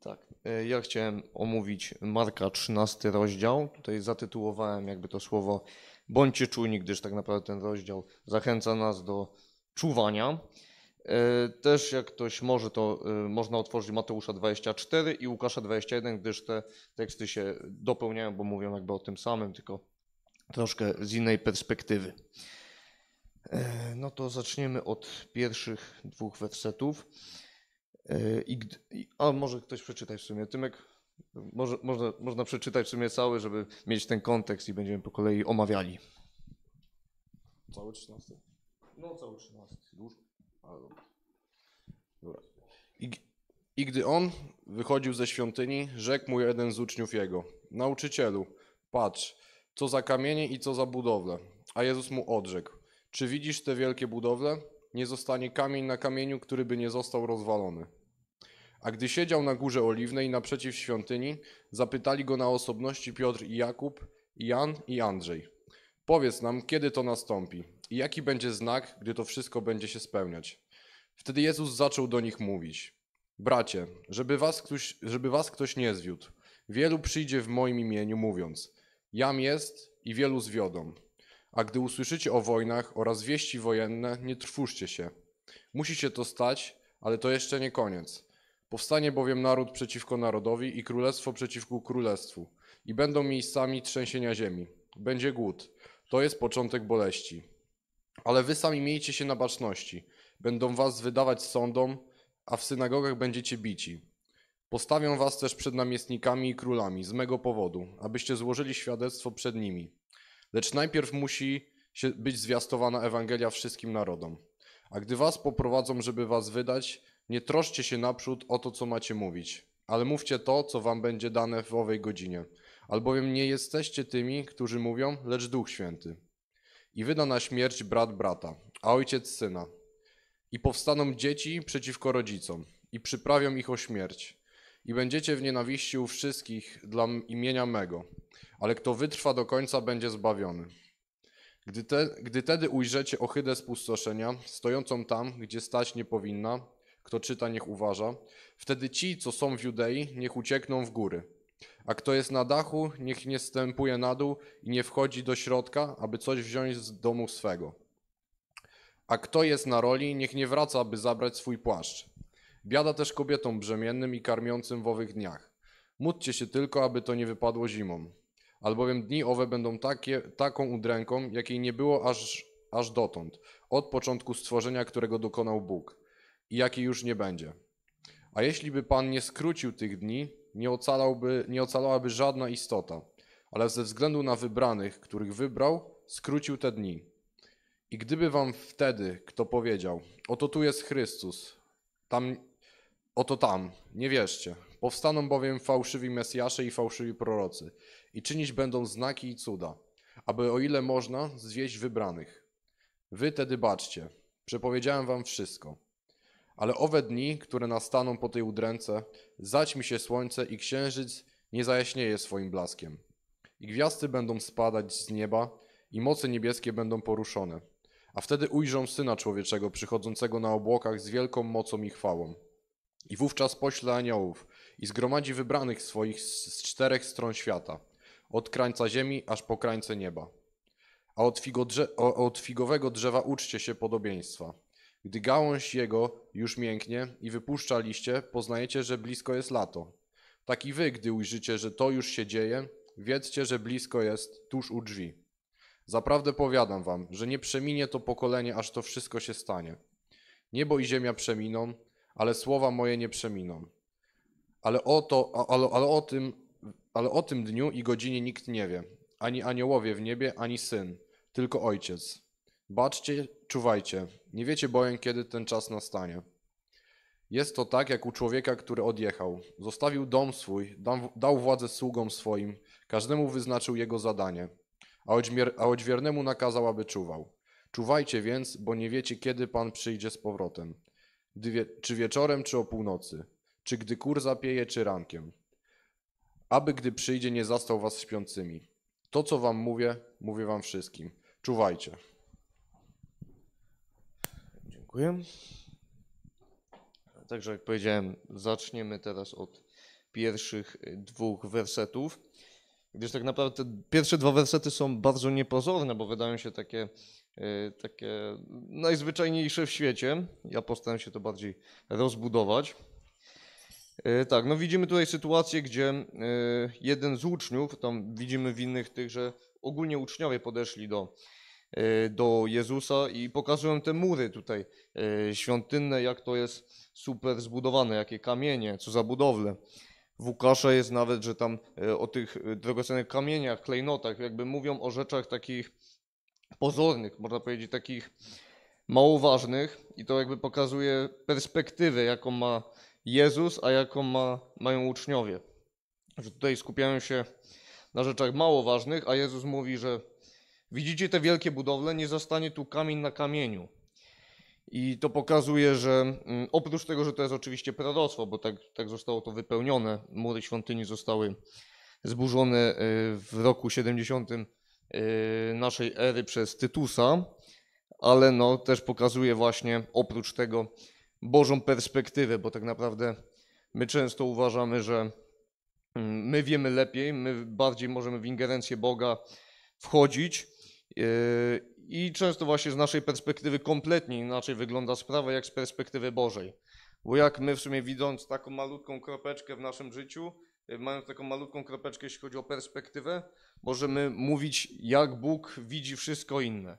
Tak. E, ja chciałem omówić Marka 13 rozdział. Tutaj zatytułowałem jakby to słowo Bądźcie czujni, gdyż tak naprawdę ten rozdział zachęca nas do czuwania. E, też jak ktoś może, to e, można otworzyć Mateusza 24 i Łukasza 21, gdyż te teksty się dopełniają, bo mówią jakby o tym samym, tylko troszkę z innej perspektywy. No to zaczniemy od pierwszych dwóch wersetów. E, I, i, a może ktoś przeczytać w sumie, Tymek? Może, można, można przeczytać w sumie cały, żeby mieć ten kontekst i będziemy po kolei omawiali. Cały 13? No, cały 13. dużo. Ale dobra. dobra. I, I gdy on wychodził ze świątyni, rzekł mu jeden z uczniów jego: Nauczycielu, patrz, co za kamienie i co za budowle. A Jezus mu odrzekł: Czy widzisz te wielkie budowle? nie zostanie kamień na kamieniu, który by nie został rozwalony. A gdy siedział na górze oliwnej naprzeciw świątyni, zapytali go na osobności Piotr i Jakub, i Jan i Andrzej. Powiedz nam, kiedy to nastąpi i jaki będzie znak, gdy to wszystko będzie się spełniać. Wtedy Jezus zaczął do nich mówić: Bracie, żeby was ktoś, żeby was ktoś nie zwiódł, wielu przyjdzie w moim imieniu, mówiąc: Jam jest i wielu zwiodą. A gdy usłyszycie o wojnach oraz wieści wojenne, nie trwóżcie się. Musi się to stać, ale to jeszcze nie koniec. Powstanie bowiem naród przeciwko narodowi i królestwo przeciwko królestwu, i będą miejscami trzęsienia ziemi. Będzie głód. To jest początek boleści. Ale wy sami miejcie się na baczności. Będą was wydawać sądom, a w synagogach będziecie bici. Postawią was też przed namiestnikami i królami z mego powodu, abyście złożyli świadectwo przed nimi. Lecz najpierw musi się być zwiastowana Ewangelia wszystkim narodom. A gdy was poprowadzą, żeby was wydać, nie troszcie się naprzód o to, co macie mówić, ale mówcie to, co wam będzie dane w owej godzinie. Albowiem nie jesteście tymi, którzy mówią, lecz Duch Święty. I wyda na śmierć brat brata, a ojciec syna. I powstaną dzieci przeciwko rodzicom i przyprawią ich o śmierć i będziecie w nienawiści u wszystkich dla imienia mego, ale kto wytrwa do końca, będzie zbawiony. Gdy, te, gdy tedy ujrzecie ohydę spustoszenia, stojącą tam, gdzie stać nie powinna, kto czyta, niech uważa, wtedy ci, co są w Judei, niech uciekną w góry. A kto jest na dachu, niech nie stępuje na dół i nie wchodzi do środka, aby coś wziąć z domu swego. A kto jest na roli, niech nie wraca, aby zabrać swój płaszcz. Biada też kobietom brzemiennym i karmiącym w owych dniach. Módlcie się tylko, aby to nie wypadło zimą, albowiem dni owe będą takie, taką udręką, jakiej nie było aż, aż dotąd, od początku stworzenia, którego dokonał Bóg i jakiej już nie będzie. A jeśli by Pan nie skrócił tych dni, nie, ocalałby, nie ocalałaby żadna istota, ale ze względu na wybranych, których wybrał, skrócił te dni. I gdyby wam wtedy kto powiedział, oto tu jest Chrystus, tam Oto tam, nie wierzcie. Powstaną bowiem fałszywi Mesjasze i fałszywi prorocy i czynić będą znaki i cuda, aby o ile można zwieść wybranych. Wy tedy baczcie, przepowiedziałem wam wszystko. Ale owe dni, które nastaną po tej udręce, zaćmi się słońce i księżyc nie zajaśnieje swoim blaskiem. I gwiazdy będą spadać z nieba i moce niebieskie będą poruszone. A wtedy ujrzą Syna Człowieczego przychodzącego na obłokach z wielką mocą i chwałą. I wówczas pośle aniołów i zgromadzi wybranych swoich z czterech stron świata, od krańca ziemi aż po krańce nieba. A od, figo od figowego drzewa uczcie się podobieństwa. Gdy gałąź jego już mięknie i wypuszcza liście, poznajecie, że blisko jest lato. Tak i wy, gdy ujrzycie, że to już się dzieje, wiedzcie, że blisko jest tuż u drzwi. Zaprawdę powiadam wam, że nie przeminie to pokolenie, aż to wszystko się stanie. Niebo i ziemia przeminą, ale słowa moje nie przeminą. Ale o, to, ale, ale, o tym, ale o tym dniu i godzinie nikt nie wie, ani aniołowie w niebie, ani syn, tylko ojciec. Baczcie, czuwajcie, nie wiecie boję, kiedy ten czas nastanie. Jest to tak, jak u człowieka, który odjechał. Zostawił dom swój, dał władzę sługom swoim, każdemu wyznaczył jego zadanie, a odźwiernemu nakazał, aby czuwał. Czuwajcie więc, bo nie wiecie, kiedy Pan przyjdzie z powrotem wie, czy wieczorem, czy o północy, czy gdy kur zapieje, czy rankiem, aby gdy przyjdzie, nie zastał was śpiącymi. To, co wam mówię, mówię wam wszystkim. Czuwajcie. Dziękuję. Także jak powiedziałem, zaczniemy teraz od pierwszych dwóch wersetów, gdyż tak naprawdę pierwsze dwa wersety są bardzo niepozorne, bo wydają się takie Y, takie najzwyczajniejsze no w świecie. Ja postaram się to bardziej rozbudować. Y, tak, no widzimy tutaj sytuację, gdzie y, jeden z uczniów, tam widzimy winnych tych, że ogólnie uczniowie podeszli do, do Jezusa i pokazują te mury tutaj świątynne, jak to jest super zbudowane, jakie kamienie, co za budowle. W Łukasza jest nawet, że tam o tych drogocennych kamieniach, klejnotach, jakby mówią o rzeczach takich pozornych, można powiedzieć, takich mało ważnych i to jakby pokazuje perspektywę, jaką ma Jezus, a jaką ma, mają uczniowie. Że tutaj skupiają się na rzeczach mało ważnych, a Jezus mówi, że widzicie te wielkie budowle, nie zostanie tu kamień na kamieniu. I to pokazuje, że mm, oprócz tego, że to jest oczywiście proroctwo, bo tak, tak zostało to wypełnione, mury świątyni zostały zburzone y, w roku 70 Y, naszej ery przez Tytusa, ale no, też pokazuje właśnie oprócz tego Bożą perspektywę, bo tak naprawdę my często uważamy, że mm, my wiemy lepiej, my bardziej możemy w ingerencję Boga wchodzić. Y, I często właśnie z naszej perspektywy kompletnie inaczej wygląda sprawa, jak z perspektywy Bożej. Bo jak my w sumie widząc taką malutką kropeczkę w naszym życiu, y, mając taką malutką kropeczkę, jeśli chodzi o perspektywę, możemy mówić, jak Bóg widzi wszystko inne.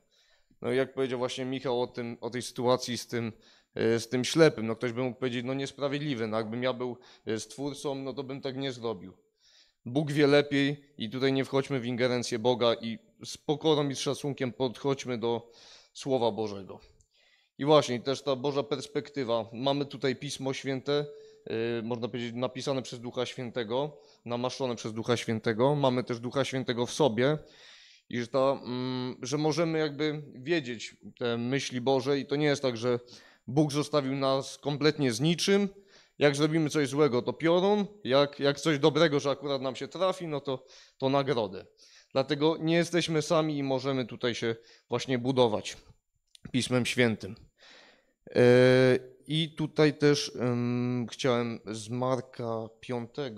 No jak powiedział właśnie Michał o, tym, o tej sytuacji z tym, e, z tym ślepym, no ktoś by mógł powiedzieć, no niesprawiedliwy. no jakbym ja był e, stwórcą, no to bym tak nie zrobił. Bóg wie lepiej i tutaj nie wchodźmy w ingerencję Boga i z pokorą i z szacunkiem podchodźmy do Słowa Bożego. I właśnie też ta Boża perspektywa. Mamy tutaj Pismo Święte, Y, można powiedzieć, napisane przez Ducha Świętego, namaszczone przez Ducha Świętego. Mamy też Ducha Świętego w sobie i że, ta, mm, że możemy jakby wiedzieć te myśli Boże i to nie jest tak, że Bóg zostawił nas kompletnie z niczym. Jak zrobimy coś złego, to piorun. Jak, jak coś dobrego, że akurat nam się trafi, no to, to nagrodę. Dlatego nie jesteśmy sami i możemy tutaj się właśnie budować Pismem Świętym. Y, i tutaj też um, chciałem z Marka 5. E,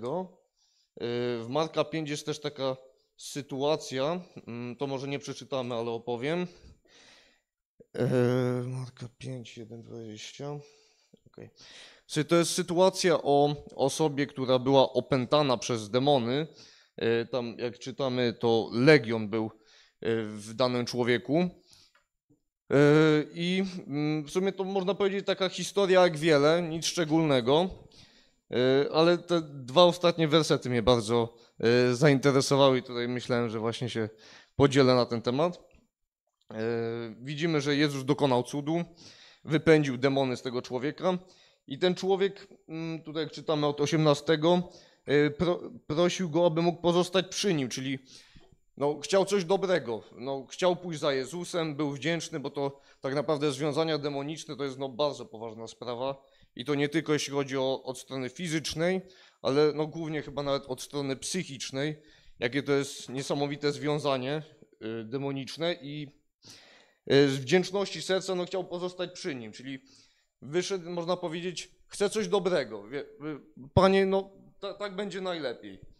w Marka 5 jest też taka sytuacja, mm, to może nie przeczytamy, ale opowiem. E, Marka 5, 1, 20. Okay. to jest sytuacja o osobie, która była opętana przez demony. E, tam, jak czytamy, to legion był w danym człowieku. E, I mm, w sumie to można powiedzieć taka historia jak wiele, nic szczególnego, e, ale te dwa ostatnie wersety mnie bardzo e, zainteresowały i tutaj myślałem, że właśnie się podzielę na ten temat. Widzimy, że Jezus dokonał cudu, wypędził demony z tego człowieka i ten człowiek, mm, tutaj jak czytamy od 18, prosił go, aby mógł pozostać przy nim, czyli no, chciał coś dobrego, no, chciał pójść za Jezusem, był wdzięczny, bo to tak naprawdę związania demoniczne to jest no, bardzo poważna sprawa. I to nie tylko jeśli chodzi o, od strony fizycznej, ale no, głównie chyba nawet od strony psychicznej, jakie to jest niesamowite związanie y, demoniczne. I y, z wdzięczności serca no, chciał pozostać przy nim, czyli wyszedł, można powiedzieć, chce coś dobrego. Y, panie, no, tak będzie najlepiej.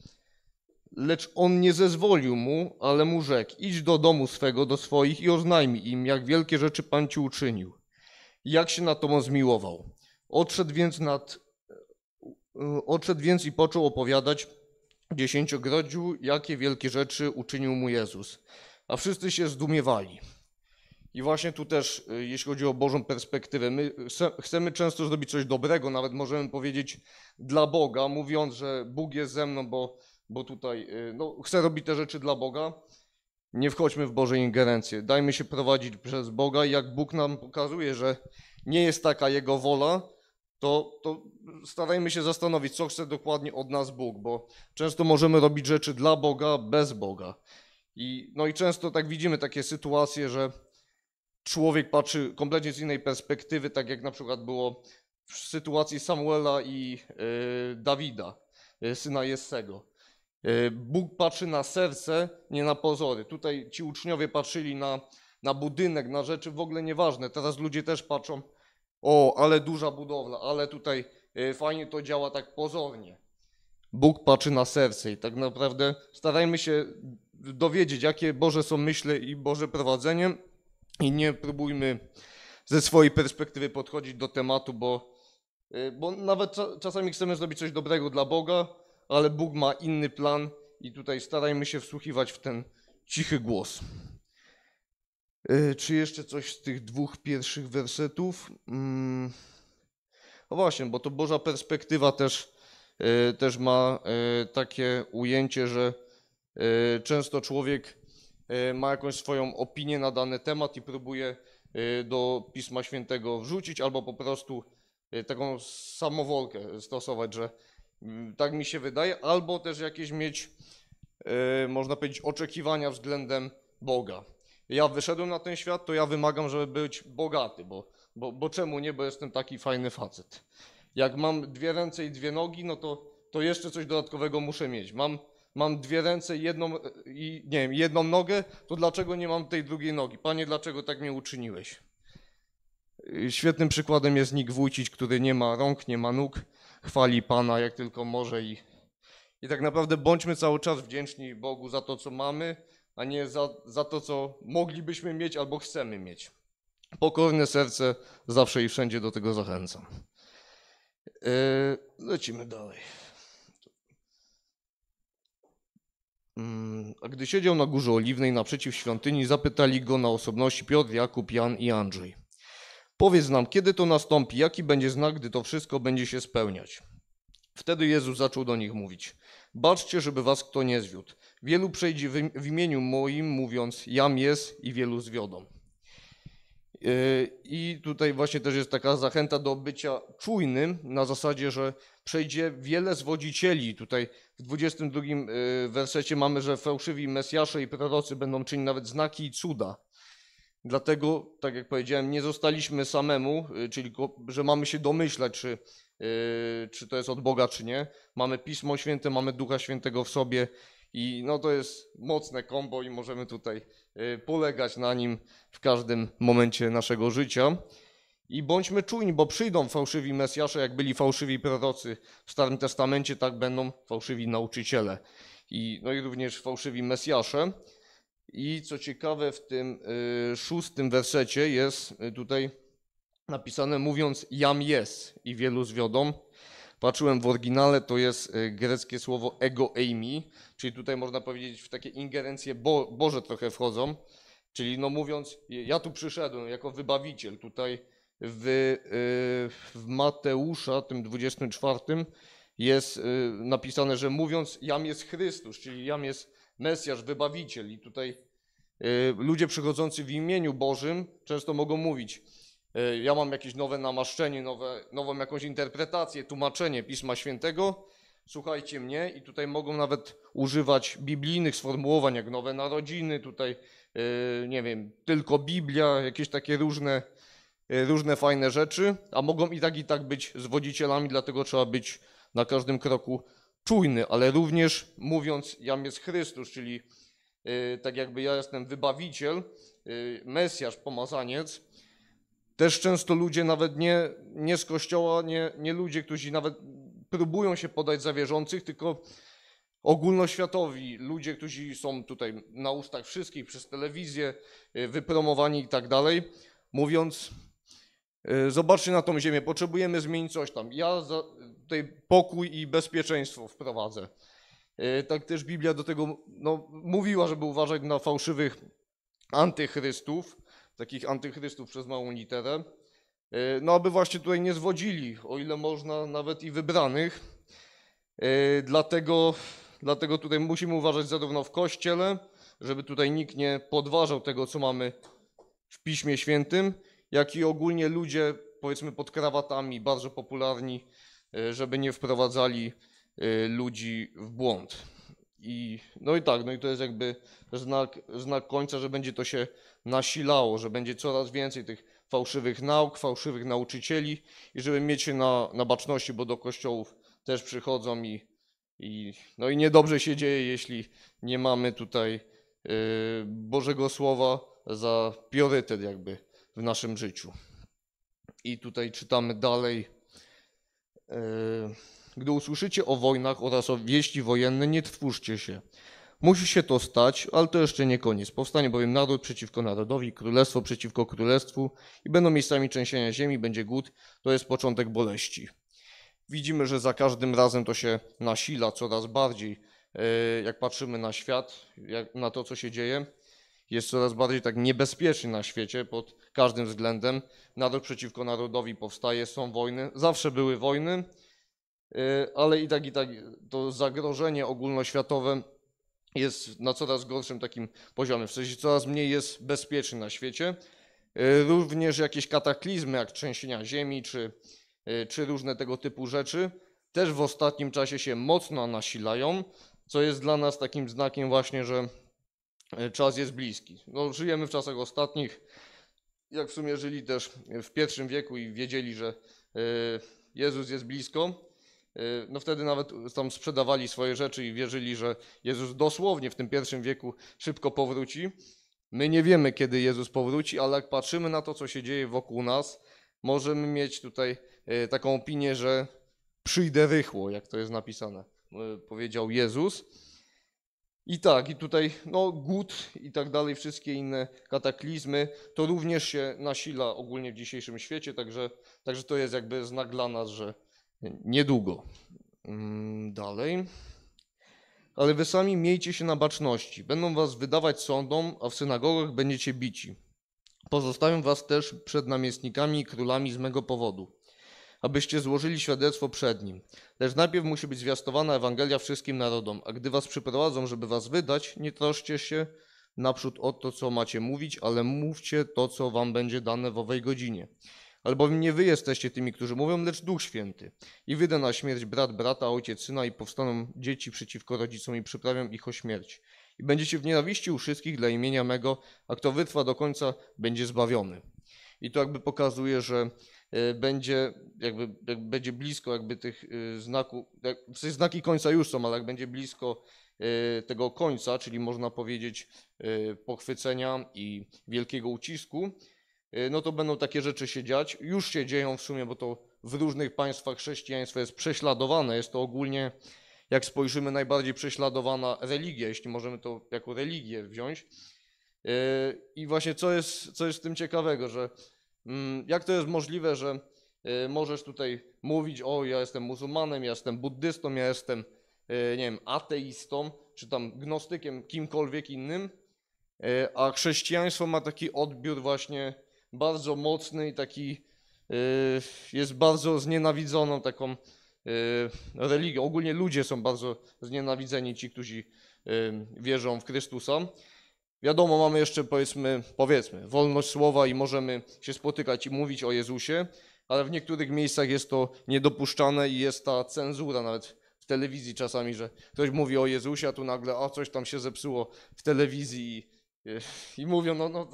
Lecz on nie zezwolił mu, ale mu rzekł: Idź do domu swego, do swoich i oznajmij im, jak wielkie rzeczy Pan ci uczynił. Jak się na tobą zmiłował. Odszedł więc, nad, e, odszedł więc i począł opowiadać dziesięciogrodziu, jakie wielkie rzeczy uczynił mu Jezus. A wszyscy się zdumiewali. I właśnie tu też, e, jeśli chodzi o Bożą perspektywę, my chcemy często zrobić coś dobrego, nawet możemy powiedzieć dla Boga, mówiąc, że Bóg jest ze mną, bo bo tutaj y, no, chcę robić te rzeczy dla Boga. Nie wchodźmy w Boże ingerencje. Dajmy się prowadzić przez Boga i jak Bóg nam pokazuje, że nie jest taka Jego wola, to, to starajmy się zastanowić, co chce dokładnie od nas Bóg, bo często możemy robić rzeczy dla Boga, bez Boga. I, no i często tak widzimy takie sytuacje, że człowiek patrzy kompletnie z innej perspektywy, tak jak na przykład było w sytuacji Samuela i y, Dawida, y, syna Jessego E, Bóg patrzy na serce, nie na pozory. Tutaj ci uczniowie patrzyli na, na budynek, na rzeczy w ogóle nieważne. Teraz ludzie też patrzą, o, ale duża budowla, ale tutaj e, fajnie to działa tak pozornie. Bóg patrzy na serce i tak naprawdę starajmy się dowiedzieć, jakie Boże są myśli i Boże prowadzenie i nie próbujmy ze swojej perspektywy podchodzić do tematu, bo, e, bo nawet czasami chcemy zrobić coś dobrego dla Boga, ale Bóg ma inny plan i tutaj starajmy się wsłuchiwać w ten cichy głos. E, czy jeszcze coś z tych dwóch pierwszych wersetów? Mm. No właśnie, bo to Boża perspektywa też, e, też ma e, takie ujęcie, że często człowiek ma jakąś swoją opinię na dany temat i próbuje do Pisma Świętego wrzucić, albo po prostu taką samowolkę stosować, że Mm, tak mi się wydaje, albo też jakieś mieć, y, można powiedzieć, oczekiwania względem Boga. Ja wyszedłem na ten świat, to ja wymagam, żeby być bogaty, bo, bo, bo czemu nie, bo jestem taki fajny facet. Jak mam dwie ręce i dwie nogi, no to, to jeszcze coś dodatkowego muszę mieć. Mam, mam dwie ręce jedną, y, i nie wiem, jedną nogę, to dlaczego nie mam tej drugiej nogi? Panie, dlaczego tak mnie uczyniłeś? Y, świetnym przykładem jest Nick Wójcić, który nie ma rąk, nie ma nóg, chwali Pana jak tylko może i, i tak naprawdę bądźmy cały czas wdzięczni Bogu za to, co mamy, a nie za, za to, co moglibyśmy mieć albo chcemy mieć. Pokorne serce zawsze i wszędzie do tego zachęcam. Yy, lecimy dalej. Mm, a gdy siedział na górze oliwnej naprzeciw świątyni, zapytali go na osobności Piotr, Jakub, Jan i Andrzej. Powiedz nam, kiedy to nastąpi, jaki będzie znak, gdy to wszystko będzie się spełniać. Wtedy Jezus zaczął do nich mówić: Baczcie, żeby was kto nie zwiódł. Wielu przejdzie w imieniu moim, mówiąc: Jam jest, i wielu zwiodą. Yy, I tutaj właśnie też jest taka zachęta do bycia czujnym na zasadzie, że przejdzie wiele zwodzicieli. Tutaj w 22 yy, wersecie mamy, że fałszywi Mesjasze i prorocy będą czynić nawet znaki i cuda. Dlatego, tak jak powiedziałem, nie zostaliśmy samemu, y, czyli że mamy się domyślać, czy, y, czy to jest od Boga, czy nie. Mamy Pismo Święte, mamy Ducha Świętego w sobie i no to jest mocne kombo i możemy tutaj y, polegać na nim w każdym momencie naszego życia. I bądźmy czujni, bo przyjdą fałszywi Mesjasze, jak byli fałszywi prorocy w Starym Testamencie, tak będą fałszywi nauczyciele. I, no i również fałszywi Mesjasze. I co ciekawe, w tym y, szóstym wersecie jest y, tutaj napisane mówiąc jam jest i wielu zwiodą. Patrzyłem w oryginale, to jest y, greckie słowo ego eimi, czyli tutaj można powiedzieć w takie ingerencje bo, Boże trochę wchodzą, czyli no mówiąc ja tu przyszedłem jako wybawiciel, tutaj w, w Mateusza, tym 24 jest napisane, że mówiąc jam jest Chrystus, czyli jam jest Mesjasz, Wybawiciel. I tutaj y, ludzie przychodzący w imieniu Bożym często mogą mówić, y, ja mam jakieś nowe namaszczenie, nowe, nową jakąś interpretację, tłumaczenie Pisma Świętego, słuchajcie mnie i tutaj mogą nawet używać biblijnych sformułowań, jak nowe narodziny, tutaj y, nie wiem, tylko Biblia, jakieś takie różne różne fajne rzeczy, a mogą i tak i tak być zwodzicielami, dlatego trzeba być na każdym kroku czujny, ale również mówiąc, jam jest Chrystus, czyli y, tak jakby ja jestem wybawiciel, y, Mesjasz, pomazaniec. Też często ludzie, nawet nie, nie z kościoła, nie, nie ludzie, którzy nawet próbują się podać za wierzących, tylko ogólnoświatowi, ludzie, którzy są tutaj na ustach wszystkich przez telewizję, y, wypromowani i tak dalej, mówiąc, Y, zobaczcie na tą ziemię, potrzebujemy zmienić coś tam. Ja tutaj pokój i bezpieczeństwo wprowadzę. Y, tak też Biblia do tego no, mówiła, żeby uważać na fałszywych antychrystów, takich antychrystów przez małą literę, y, no aby właśnie tutaj nie zwodzili, o ile można, nawet i wybranych. Dlatego, dlatego tutaj musimy uważać zarówno w Kościele, żeby tutaj nikt nie podważał tego, co mamy w Piśmie Świętym, jak i ogólnie ludzie, powiedzmy pod krawatami, bardzo popularni, e, żeby nie wprowadzali e, ludzi w błąd. I, no i tak, no i to jest jakby znak, znak końca, że będzie to się nasilało, że będzie coraz więcej tych fałszywych nauk, fałszywych nauczycieli i żeby mieć się na, na baczności, bo do kościołów też przychodzą i, i no i niedobrze się dzieje, jeśli nie mamy tutaj e, Bożego Słowa za priorytet jakby w naszym życiu. I tutaj czytamy dalej. E, gdy usłyszycie o wojnach oraz o wieści wojenne, nie twórzcie się. Musi się to stać, ale to jeszcze nie koniec. Powstanie bowiem naród przeciwko narodowi, królestwo przeciwko królestwu i będą miejscami trzęsienia ziemi, będzie głód. To jest początek boleści. Widzimy, że za każdym razem to się nasila coraz bardziej, e, jak patrzymy na świat, na to, co się dzieje jest coraz bardziej tak niebezpieczny na świecie pod każdym względem. Naród przeciwko narodowi powstaje, są wojny, zawsze były wojny, y, ale i tak, i tak to zagrożenie ogólnoświatowe jest na coraz gorszym takim poziomie, w sensie coraz mniej jest bezpieczny na świecie. Y, również jakieś kataklizmy, jak trzęsienia ziemi, czy, y, czy różne tego typu rzeczy, też w ostatnim czasie się mocno nasilają, co jest dla nas takim znakiem właśnie, że E, czas jest bliski. No, żyjemy w czasach ostatnich, jak w sumie żyli też w pierwszym wieku i wiedzieli, że e, Jezus jest blisko. E, no wtedy nawet tam sprzedawali swoje rzeczy i wierzyli, że Jezus dosłownie w tym pierwszym wieku szybko powróci. My nie wiemy, kiedy Jezus powróci, ale jak patrzymy na to, co się dzieje wokół nas, możemy mieć tutaj taką opinię, że przyjdę rychło, jak to jest napisane, powiedział Jezus. I tak, i tutaj no, głód i tak dalej, wszystkie inne kataklizmy, to również się nasila ogólnie w dzisiejszym świecie, także, także to jest jakby znak dla nas, że niedługo. Mm, dalej. Ale wy sami miejcie się na baczności. Będą was wydawać sądom, a w synagogach będziecie bici. Pozostawią was też przed namiestnikami i królami z mego powodu abyście złożyli świadectwo przed Nim. Lecz najpierw musi być zwiastowana Ewangelia wszystkim narodom, a gdy was przyprowadzą, żeby was wydać, nie troszcie się naprzód o to, co macie mówić, ale mówcie to, co wam będzie dane w owej godzinie. Albowiem nie wy jesteście tymi, którzy mówią, lecz Duch Święty. I wyda na śmierć brat brata, ojciec syna i powstaną dzieci przeciwko rodzicom i przyprawią ich o śmierć. I będziecie w nienawiści u wszystkich dla imienia mego, a kto wytrwa do końca, będzie zbawiony. I to jakby pokazuje, że Y, będzie jakby, będzie blisko jakby tych y, znaków, jak, znaki końca już są, ale jak będzie blisko y, tego końca, czyli można powiedzieć pochwycenia i wielkiego ucisku, no to będą takie rzeczy się dziać. Już się dzieją w sumie, bo to w różnych państwach chrześcijaństwo jest prześladowane. Jest to ogólnie, jak spojrzymy, najbardziej prześladowana religia, jeśli możemy to jako religię wziąć. I właśnie co jest, co jest w tym ciekawego, że Mm, jak to jest możliwe, że y, możesz tutaj mówić, o ja jestem muzułmanem, ja jestem buddystą, ja jestem, y, nie wiem, ateistą, czy tam gnostykiem, kimkolwiek innym, y, a chrześcijaństwo ma taki odbiór właśnie bardzo mocny i taki jest bardzo znienawidzoną taką religią. Ogólnie ludzie są bardzo znienawidzeni, ci, którzy wierzą w Chrystusa. Wiadomo, mamy jeszcze powiedzmy, powiedzmy, wolność słowa i możemy się spotykać i mówić o Jezusie, ale w niektórych miejscach jest to niedopuszczane i jest ta cenzura nawet w telewizji czasami, że ktoś mówi o Jezusie, a tu nagle, a coś tam się zepsuło w telewizji i, i, mówią, no, no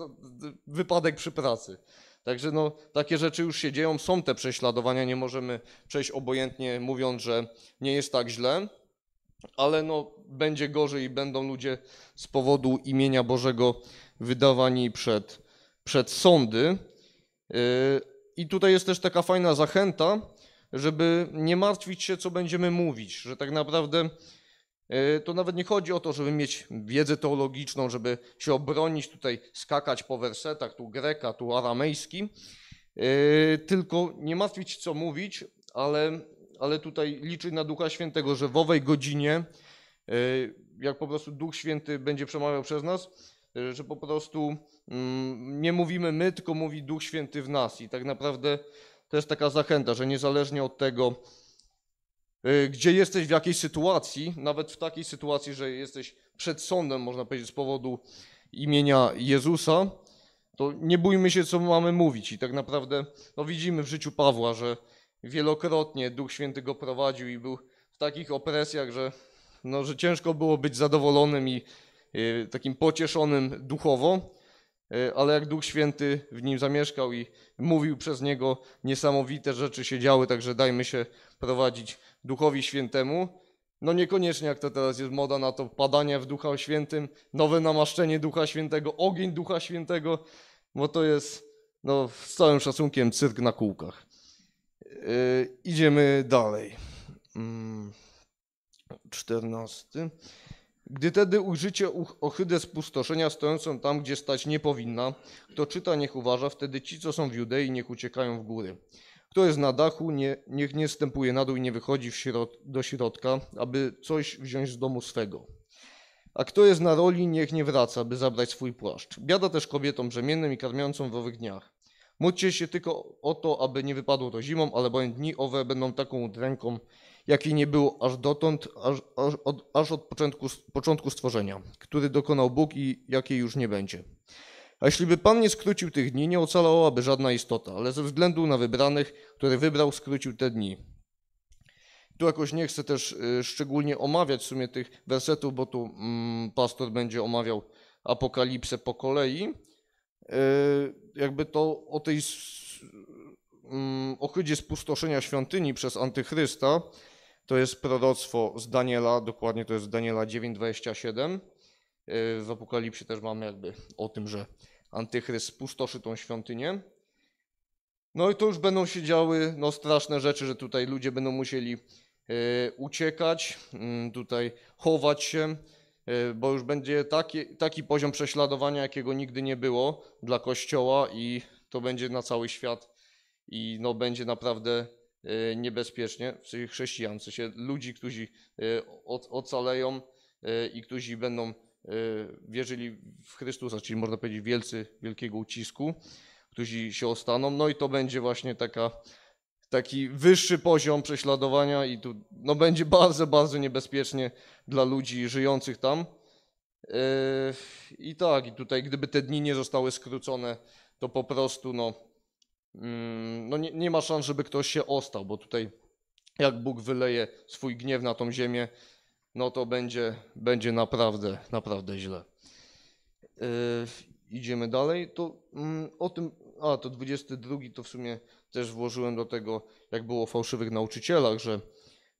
wypadek przy pracy. Także no, takie rzeczy już się dzieją, są te prześladowania, nie możemy przejść obojętnie mówiąc, że nie jest tak źle ale no, będzie gorzej i będą ludzie z powodu imienia Bożego wydawani przed, przed sądy. Yy, I tutaj jest też taka fajna zachęta, żeby nie martwić się, co będziemy mówić, że tak naprawdę yy, to nawet nie chodzi o to, żeby mieć wiedzę teologiczną, żeby się obronić, tutaj skakać po wersetach, tu greka, tu aramejski, yy, tylko nie martwić, się, co mówić, ale ale tutaj liczy na Ducha Świętego, że w owej godzinie, e, jak po prostu Duch Święty będzie przemawiał przez nas, e, że po prostu mm, nie mówimy my, tylko mówi Duch Święty w nas. I tak naprawdę to jest taka zachęta, że niezależnie od tego, e, gdzie jesteś, w jakiej sytuacji, nawet w takiej sytuacji, że jesteś przed sądem, można powiedzieć, z powodu imienia Jezusa, to nie bójmy się, co mamy mówić. I tak naprawdę no, widzimy w życiu Pawła, że wielokrotnie Duch Święty go prowadził i był w takich opresjach, że, no, że ciężko było być zadowolonym i y, takim pocieszonym duchowo, y, ale jak Duch Święty w nim zamieszkał i mówił przez niego, niesamowite rzeczy się działy, także dajmy się prowadzić Duchowi Świętemu. No niekoniecznie jak to teraz jest moda na to padanie w Ducha Świętym, nowe namaszczenie Ducha Świętego, ogień Ducha Świętego, bo to jest no, z całym szacunkiem cyrk na kółkach. Yy, idziemy dalej. Mm, czternasty. Gdy tedy ujrzycie ohydę spustoszenia stojącą tam, gdzie stać nie powinna, kto czyta, niech uważa, wtedy ci, co są w Judei, niech uciekają w góry. Kto jest na dachu, nie, niech nie stępuje na dół i nie wychodzi środ do środka, aby coś wziąć z domu swego. A kto jest na roli, niech nie wraca, by zabrać swój płaszcz. Biada też kobietom brzemiennym i karmiącą w owych dniach. Módlcie się tylko o to, aby nie wypadło to zimą, ale bowiem dni owe będą taką udręką, jakiej nie było aż dotąd, aż, aż, od, aż od początku, początku stworzenia, który dokonał Bóg i jakiej już nie będzie. A jeśli by Pan nie skrócił tych dni, nie ocalałaby żadna istota, ale ze względu na wybranych, który wybrał, skrócił te dni. Tu jakoś nie chcę też y, szczególnie omawiać w sumie tych wersetów, bo tu mm, pastor będzie omawiał apokalipsę po kolei. Y, jakby to o tej y, mm, ohydzie spustoszenia świątyni przez antychrysta, to jest proroctwo z Daniela, dokładnie to jest Daniela 9:27. Y, w Apokalipsie też mamy jakby o tym, że antychryst spustoszy tą świątynię. No i to już będą się działy no, straszne rzeczy, że tutaj ludzie będą musieli uciekać, mm, tutaj chować się. E, bo już będzie taki, taki poziom prześladowania, jakiego nigdy nie było dla Kościoła i to będzie na cały świat i no, będzie naprawdę e, niebezpiecznie, w chrześcijan, w sensie ludzi, którzy e, ocaleją i którzy będą wierzyli w Chrystusa, czyli można powiedzieć wielcy wielkiego ucisku, którzy się ostaną. No i to będzie właśnie taka taki wyższy poziom prześladowania i tu no, będzie bardzo, bardzo niebezpiecznie dla ludzi żyjących tam. Yy, I tak, i tutaj gdyby te dni nie zostały skrócone, to po prostu no, mm, no nie, nie ma szans, żeby ktoś się ostał, bo tutaj jak Bóg wyleje swój gniew na tą ziemię, no to będzie, będzie naprawdę, naprawdę źle. Yy, idziemy dalej. To mm, o tym a to 22 to w sumie też włożyłem do tego, jak było o fałszywych nauczycielach, że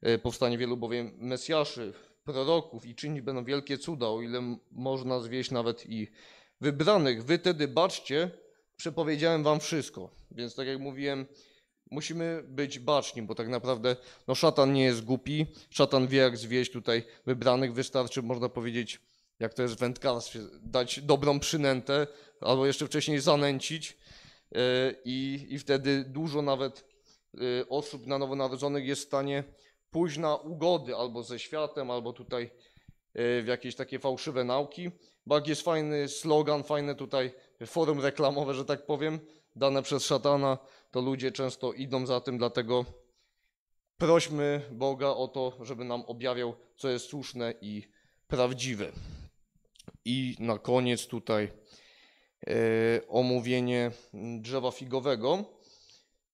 e, powstanie wielu bowiem mesjaszy, proroków i czyni będą wielkie cuda, o ile można zwieść nawet i wybranych. Wy tedy baczcie, przepowiedziałem wam wszystko. Więc tak jak mówiłem, musimy być baczni, bo tak naprawdę no, szatan nie jest głupi, szatan wie jak zwieść tutaj wybranych, wystarczy można powiedzieć, jak to jest w wędkarstwie, dać dobrą przynętę albo jeszcze wcześniej zanęcić E, i, i wtedy dużo nawet e, osób na nowonarodzonych jest w stanie pójść na ugody albo ze światem, albo tutaj e, w jakieś takie fałszywe nauki. Bardziej jest fajny slogan, fajne tutaj forum reklamowe, że tak powiem, dane przez szatana, to ludzie często idą za tym, dlatego prośmy Boga o to, żeby nam objawiał, co jest słuszne i prawdziwe. I na koniec tutaj Y, omówienie drzewa figowego,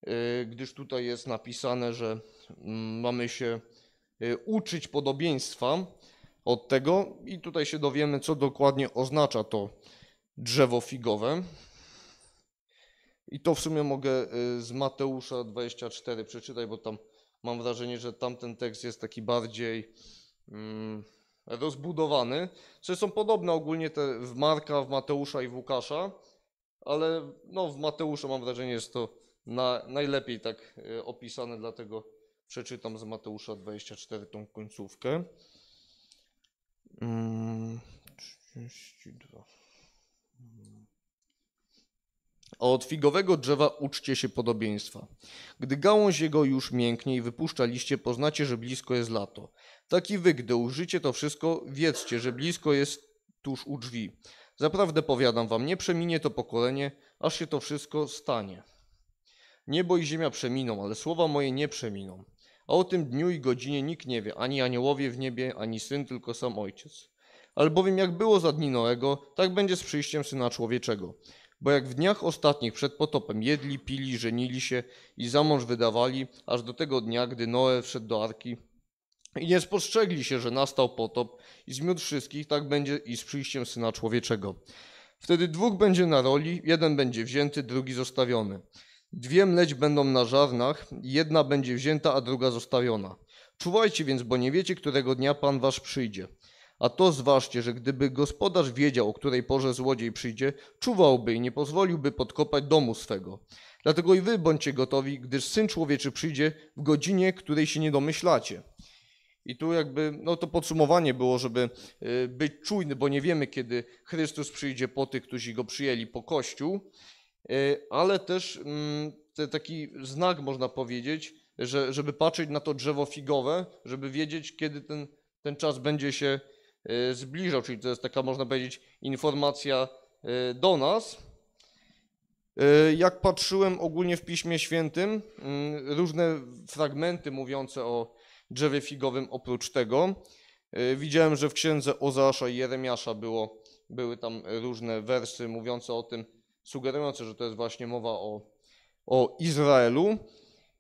y, gdyż tutaj jest napisane, że mm, mamy się y, uczyć podobieństwa od tego i tutaj się dowiemy, co dokładnie oznacza to drzewo figowe. I to w sumie mogę z Mateusza 24 przeczytać, bo tam mam wrażenie, że tamten tekst jest taki bardziej. Hmm, rozbudowany. Czy są podobne ogólnie te w Marka, w Mateusza i w Łukasza, ale no w Mateuszu mam wrażenie jest to na, najlepiej tak e, opisane, dlatego przeczytam z Mateusza 24 tą końcówkę. 32. Mm, a od figowego drzewa uczcie się podobieństwa. Gdy gałąź jego już mięknie i wypuszcza liście, poznacie, że blisko jest lato. Taki wy, gdy użycie to wszystko, wiedzcie, że blisko jest tuż u drzwi. Zaprawdę powiadam wam, nie przeminie to pokolenie, aż się to wszystko stanie. Niebo i ziemia przeminą, ale słowa moje nie przeminą. A o tym dniu i godzinie nikt nie wie, ani aniołowie w niebie, ani syn, tylko sam ojciec. Albowiem jak było za dni Noego, tak będzie z przyjściem Syna Człowieczego. Bo jak w dniach ostatnich przed potopem jedli, pili, żenili się i za mąż wydawali, aż do tego dnia, gdy Noe wszedł do arki i nie spostrzegli się, że nastał potop i zmiótł wszystkich, tak będzie i z przyjściem Syna Człowieczego. Wtedy dwóch będzie na roli, jeden będzie wzięty, drugi zostawiony. Dwie mleć będą na żarnach, jedna będzie wzięta, a druga zostawiona. Czuwajcie więc, bo nie wiecie, którego dnia Pan wasz przyjdzie. A to zważcie, że gdyby gospodarz wiedział, o której porze złodziej przyjdzie, czuwałby i nie pozwoliłby podkopać domu swego. Dlatego i wy bądźcie gotowi, gdyż Syn Człowieczy przyjdzie w godzinie, której się nie domyślacie. I tu jakby, no to podsumowanie było, żeby y, być czujny, bo nie wiemy, kiedy Chrystus przyjdzie po tych, którzy Go przyjęli, po Kościół, y, ale też mm, taki znak, można powiedzieć, że, żeby patrzeć na to drzewo figowe, żeby wiedzieć, kiedy ten, ten czas będzie się Y, zbliżał, czyli to jest taka, można powiedzieć, informacja y, do nas. Y, jak patrzyłem ogólnie w Piśmie Świętym, różne fragmenty mówiące o drzewie figowym oprócz tego, widziałem, że w księdze Ozasza i Jeremiasza było, były tam różne wersy mówiące o tym, sugerujące, że to jest właśnie mowa o, o Izraelu,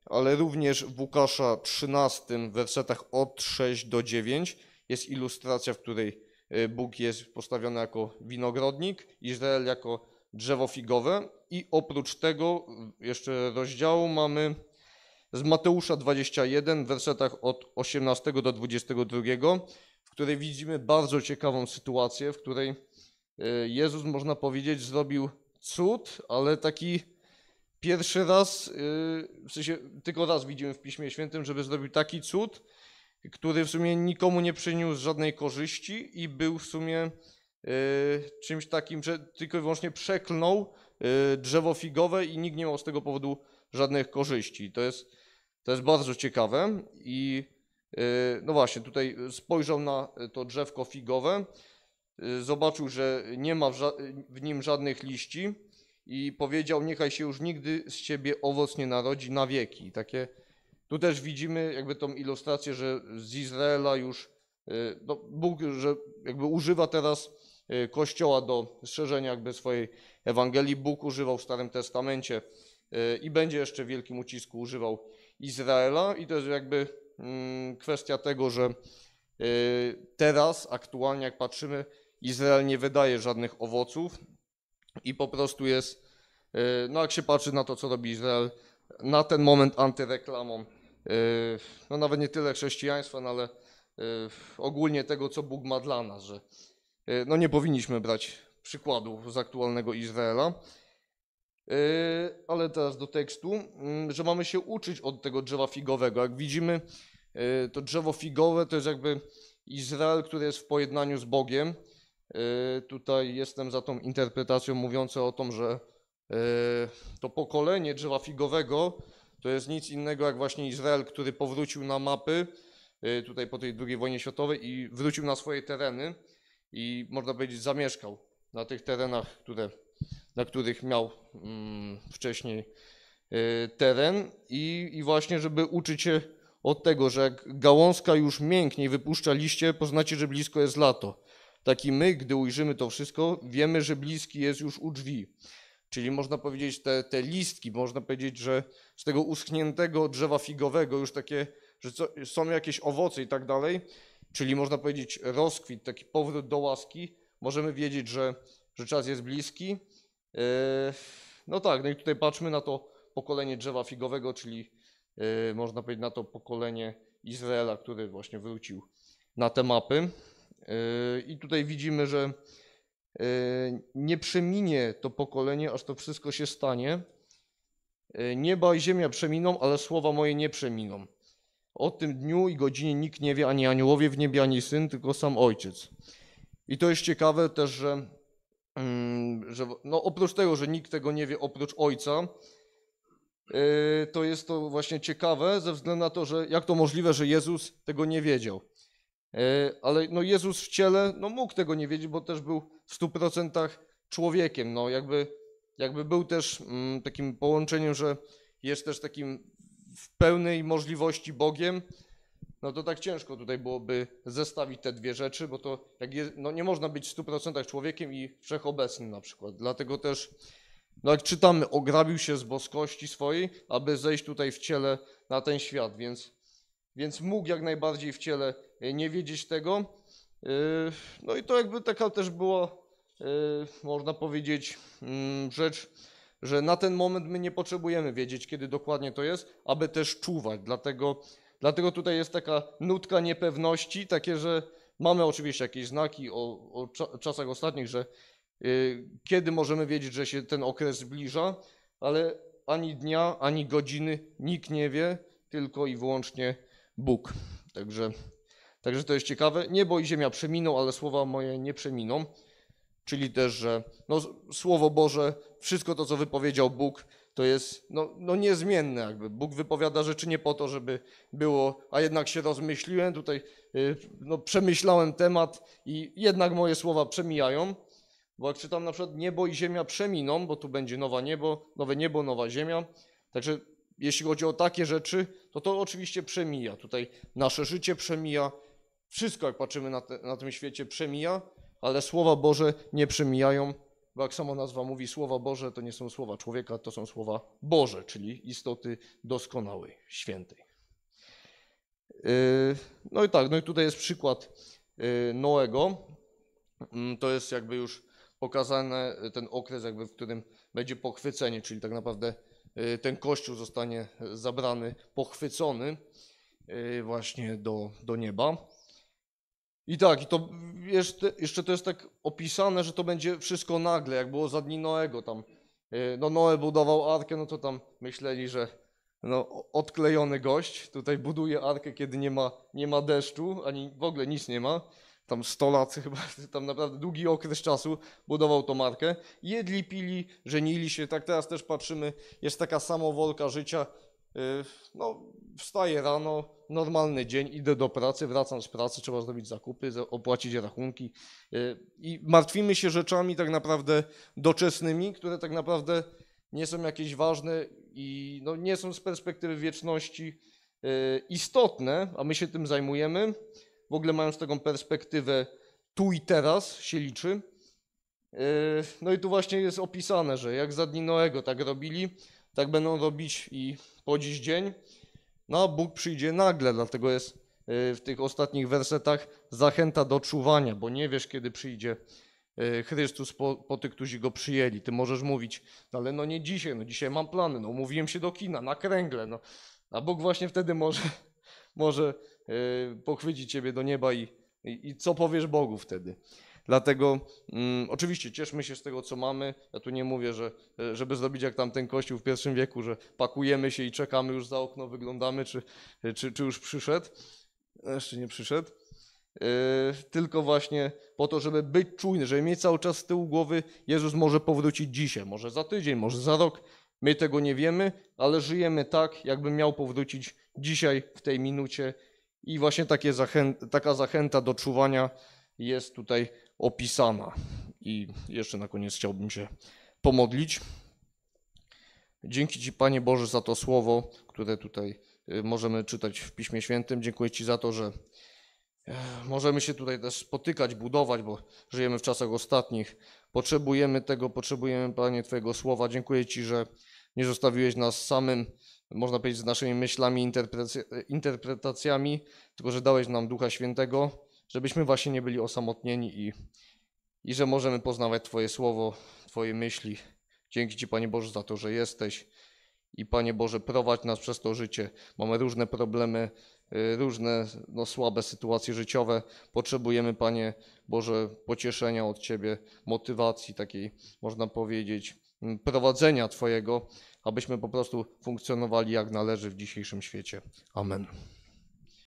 ale również w Łukasza 13, w wersetach od 6 do 9 jest ilustracja, w której e, Bóg jest postawiony jako winogrodnik, Izrael jako drzewo figowe i oprócz tego jeszcze rozdziału mamy z Mateusza 21, w wersetach od 18 do 22, w której widzimy bardzo ciekawą sytuację, w której e, Jezus, można powiedzieć, zrobił cud, ale taki pierwszy raz, e, w sensie tylko raz widzimy w Piśmie Świętym, żeby zrobił taki cud, który w sumie nikomu nie przyniósł żadnej korzyści i był w sumie e, czymś takim, że tylko i wyłącznie przeklnął e, drzewo figowe i nikt nie miał z tego powodu żadnych korzyści. To jest, to jest bardzo ciekawe i e, no właśnie, tutaj spojrzał na to drzewko figowe, zobaczył, że nie ma w nim żadnych liści i powiedział, niechaj się już nigdy z ciebie owoc nie narodzi na wieki. Takie tu też widzimy jakby tą ilustrację, że z Izraela już y, no, Bóg że jakby używa teraz y, Kościoła do szerzenia jakby swojej Ewangelii. Bóg używał w Starym Testamencie y, i będzie jeszcze w wielkim ucisku używał Izraela i to jest jakby mm, kwestia tego, że teraz aktualnie jak patrzymy Izrael nie wydaje żadnych owoców i po prostu jest, no jak się patrzy na to, co robi Izrael, na ten moment antyreklamą Yy, no nawet nie tyle chrześcijaństwa, no ale yy, ogólnie tego, co Bóg ma dla nas, że yy, no nie powinniśmy brać przykładu z aktualnego Izraela. Ale teraz do tekstu, mm, że mamy się uczyć od tego drzewa figowego. Jak widzimy, to drzewo figowe to jest jakby Izrael, który jest w pojednaniu z Bogiem. Tutaj jestem za tą interpretacją mówiącą o tym, że to pokolenie drzewa figowego to jest nic innego jak właśnie Izrael, który powrócił na mapy y, tutaj po tej II wojnie światowej i wrócił na swoje tereny i można powiedzieć zamieszkał na tych terenach, które, na których miał mm, wcześniej y, teren i, i właśnie, żeby uczyć się od tego, że jak gałązka już mięknie i wypuszcza liście, poznacie, że blisko jest lato. Tak i my, gdy ujrzymy to wszystko, wiemy, że bliski jest już u drzwi. Czyli można powiedzieć, te, te listki, można powiedzieć, że z tego uschniętego drzewa figowego już takie, że co, są jakieś owoce i tak dalej, czyli można powiedzieć rozkwit, taki powrót do łaski, możemy wiedzieć, że, że czas jest bliski. Yy, no tak, no i tutaj patrzmy na to pokolenie drzewa figowego, czyli yy, można powiedzieć na to pokolenie Izraela, który właśnie wrócił na te mapy. Yy, I tutaj widzimy, że Y, nie przeminie to pokolenie, aż to wszystko się stanie. Y, nieba i ziemia przeminą, ale słowa moje nie przeminą. O tym dniu i godzinie nikt nie wie, ani aniołowie w niebie, ani syn, tylko sam ojciec. I to jest ciekawe też, że, mm, że no oprócz tego, że nikt tego nie wie oprócz ojca, y, to jest to właśnie ciekawe ze względu na to, że jak to możliwe, że Jezus tego nie wiedział. E, ale no Jezus w ciele no mógł tego nie wiedzieć, bo też był w 100% człowiekiem. No jakby, jakby był też mm, takim połączeniem, że jest też takim w pełnej możliwości Bogiem, no to tak ciężko tutaj byłoby zestawić te dwie rzeczy, bo to jest, no nie można być w 100% człowiekiem i wszechobecnym na przykład. Dlatego też, no jak czytamy, ograbił się z boskości swojej, aby zejść tutaj w ciele na ten świat, więc, więc mógł jak najbardziej w ciele Y, nie wiedzieć tego. Y, no i to jakby taka też była, y, można powiedzieć, mm, rzecz, że na ten moment my nie potrzebujemy wiedzieć, kiedy dokładnie to jest, aby też czuwać. Dlatego, dlatego tutaj jest taka nutka niepewności, takie, że mamy oczywiście jakieś znaki o, o czasach ostatnich, że kiedy możemy wiedzieć, że się ten okres zbliża, ale ani dnia, ani godziny nikt nie wie, tylko i wyłącznie Bóg. Także. Także to jest ciekawe. Niebo i ziemia przeminą, ale słowa moje nie przeminą. Czyli też, że no, Słowo Boże, wszystko to, co wypowiedział Bóg, to jest no, no niezmienne. Jakby. Bóg wypowiada rzeczy nie po to, żeby było, a jednak się rozmyśliłem, tutaj y, no, przemyślałem temat i jednak moje słowa przemijają. Bo jak czytam na przykład niebo i ziemia przeminą, bo tu będzie nowa niebo, nowe niebo, nowa ziemia. Także jeśli chodzi o takie rzeczy, to to oczywiście przemija. Tutaj nasze życie przemija, wszystko, jak patrzymy na, te, na tym świecie, przemija, ale słowa Boże nie przemijają, bo jak sama nazwa mówi, słowa Boże to nie są słowa człowieka, to są słowa Boże, czyli istoty doskonałej, świętej. Yy, no i tak, no i tutaj jest przykład yy, Noego. Mm, to jest jakby już pokazany yy, ten okres, jakby w którym będzie pochwycenie, czyli tak naprawdę ten kościół zostanie zabrany, pochwycony właśnie do, do nieba. I tak, i to jeszcze, jeszcze to jest tak opisane, że to będzie wszystko nagle, jak było za dni Noego tam. Y, no Noe budował arkę, no to tam myśleli, że no, odklejony gość tutaj buduje arkę, kiedy nie ma, nie ma deszczu, ani w ogóle nic nie ma. Tam 100 lat chyba, tam naprawdę długi okres czasu budował tą markę. Jedli, pili, żenili się, tak teraz też patrzymy, jest taka samowolka życia, Y, no, wstaję rano, normalny dzień, idę do pracy, wracam z pracy, trzeba zrobić zakupy, opłacić rachunki y, i martwimy się rzeczami tak naprawdę doczesnymi, które tak naprawdę nie są jakieś ważne i no, nie są z perspektywy wieczności y, istotne, a my się tym zajmujemy. W ogóle mając taką perspektywę tu i teraz się liczy. No i tu właśnie jest opisane, że jak za dni Noego tak robili, tak będą robić i po dziś dzień. No a Bóg przyjdzie nagle, dlatego jest y, w tych ostatnich wersetach zachęta do czuwania, bo nie wiesz, kiedy przyjdzie y, Chrystus po, po tych, którzy go przyjęli. Ty możesz mówić, no ale no nie dzisiaj, no dzisiaj mam plany, no umówiłem się do kina, na kręgle, no. A Bóg właśnie wtedy może, może y, pochwycić ciebie do nieba i, i, i co powiesz Bogu wtedy? Dlatego mm, oczywiście cieszmy się z tego, co mamy. Ja tu nie mówię, że żeby zrobić jak tamten kościół w pierwszym wieku, że pakujemy się i czekamy już za okno, wyglądamy, czy, czy, czy już przyszedł. No, jeszcze nie przyszedł. Yy, tylko właśnie po to, żeby być czujny, żeby mieć cały czas z tyłu głowy, Jezus może powrócić dzisiaj, może za tydzień, może za rok. My tego nie wiemy, ale żyjemy tak, jakby miał powrócić dzisiaj, w tej minucie. I właśnie takie zachę taka zachęta do czuwania jest tutaj opisana. I jeszcze na koniec chciałbym się pomodlić. Dzięki Ci, Panie Boże, za to słowo, które tutaj y, możemy czytać w Piśmie Świętym. Dziękuję Ci za to, że e, możemy się tutaj też spotykać, budować, bo żyjemy w czasach ostatnich. Potrzebujemy tego, potrzebujemy, Panie, Twojego słowa. Dziękuję Ci, że nie zostawiłeś nas samym, można powiedzieć, z naszymi myślami, interpretacjami, tylko że dałeś nam Ducha Świętego żebyśmy właśnie nie byli osamotnieni i, i że możemy poznawać Twoje słowo, Twoje myśli. Dzięki Ci, Panie Boże, za to, że jesteś. I Panie Boże, prowadź nas przez to życie. Mamy różne problemy, y, różne no, słabe sytuacje życiowe. Potrzebujemy, Panie Boże, pocieszenia od Ciebie, motywacji takiej, można powiedzieć, prowadzenia Twojego, abyśmy po prostu funkcjonowali jak należy w dzisiejszym świecie. Amen.